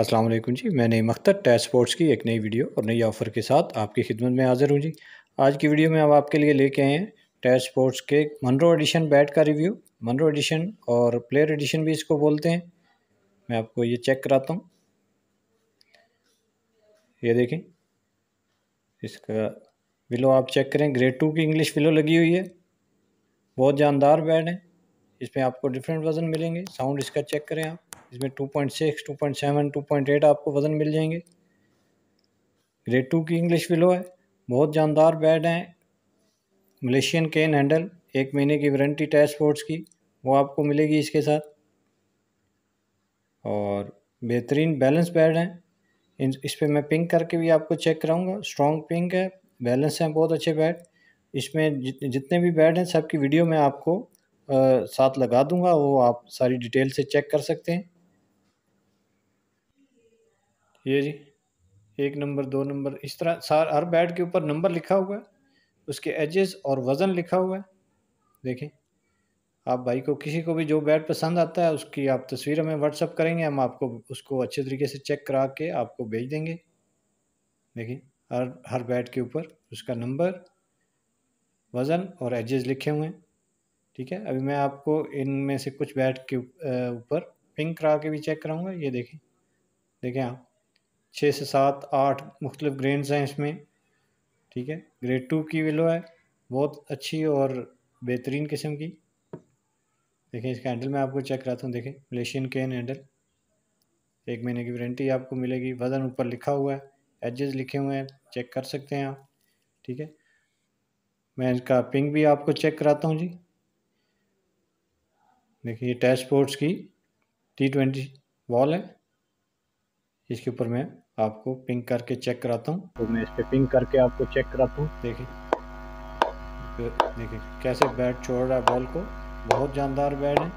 अस्सलाम वालेकुम जी मैं नई मख्तर टैच स्पोर्ट्स की एक नई वीडियो और नई ऑफ़र के साथ आपकी खिदमत में हाज़िर हूँ जी आज की वीडियो में हम आपके लिए लेके आए हैं टैच स्पोर्ट्स के मनरो एडिशन बैट का रिव्यू मनरो एडिशन और प्लेयर एडिशन भी इसको बोलते हैं मैं आपको ये चेक कराता हूँ ये देखें इसका विलो आप चेक करें ग्रेड टू की इंग्लिश विलो लगी हुई है बहुत जानदार बैट है इसमें आपको डिफरेंट वज़न मिलेंगे साउंड इसका चेक करें आप इसमें 2.6, 2.7, 2.8 आपको वज़न मिल जाएंगे ग्रेड टू की इंग्लिश विलो है बहुत जानदार बैड हैं मलेशियन केन हैंडल एक महीने की वारंटी टैस स्पोर्ट्स की वो आपको मिलेगी इसके साथ और बेहतरीन बैलेंस बैड हैं इस पर मैं पिंक करके भी आपको चेक कराऊंगा स्ट्रॉन्ग पिंक है बैलेंस हैं बहुत अच्छे बैड इसमें जितने भी बैड हैं सबकी वीडियो में आपको आ, साथ लगा दूंगा वो आप सारी डिटेल से चेक कर सकते हैं ये जी एक नंबर दो नंबर इस तरह सार हर बैट के ऊपर नंबर लिखा हुआ है उसके एजेस और वज़न लिखा हुआ है देखें आप भाई को किसी को भी जो बैट पसंद आता है उसकी आप तस्वीर हमें व्हाट्सअप करेंगे हम आपको उसको अच्छे तरीके से चेक करा के आपको भेज देंगे देखें हर हर बैट के ऊपर उसका नंबर वज़न और एजेस लिखे हुए हैं ठीक है अभी मैं आपको इनमें से कुछ बैट के ऊपर पिंक करा के भी चेक कराऊँगा ये देखें देखें आप छः से सात आठ मुख्तलिफ ग्रेन्स हैं इसमें ठीक है ग्रेड टू की विलो है बहुत अच्छी और बेहतरीन किस्म की देखें इसका हैंडल मैं आपको चेक कराता हूँ देखें मलेशियन केन हैंडल एक महीने की वारंटी आपको मिलेगी वज़न ऊपर लिखा हुआ है एजेस लिखे हुए हैं चेक कर सकते हैं आप ठीक है मैं इसका पिंग भी आपको चेक कराता हूँ जी देखिए टेस्ट स्पोर्ट्स की टी ट्वेंटी बॉल है इसके ऊपर मैं आपको पिंक करके चेक कराता हूँ तो मैं इस पर पिंक करके आपको चेक कराता हूँ देखिए देखिए कैसे बैट छोड़ रहा है बॉल को बहुत जानदार बैट है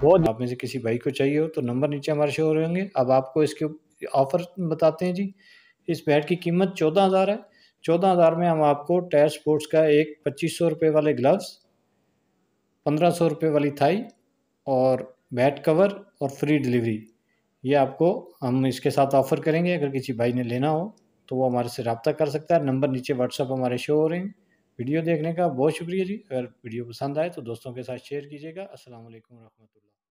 बहुत आप में से किसी भाई को चाहिए हो तो नंबर नीचे हमारे शो हो होंगे अब आपको इसके ऑफर बताते हैं जी इस बैट की कीमत चौदह हज़ार है चौदह हज़ार में हम आपको टायर स्पोर्ट्स का एक पच्चीस सौ रुपये वाले ग्लव्स पंद्रह सौ रुपये वाली थाई और बैट कवर और फ्री डिलीवरी ये आपको हम इसके साथ ऑफ़र करेंगे अगर किसी भाई ने लेना हो तो वो हमारे से रबता कर सकता है नंबर नीचे व्हाट्सअप हमारे शो हो रहे हैं वीडियो देखने का बहुत शुक्रिया जी अगर वीडियो पसंद आए तो दोस्तों के साथ शेयर कीजिएगा असल वरह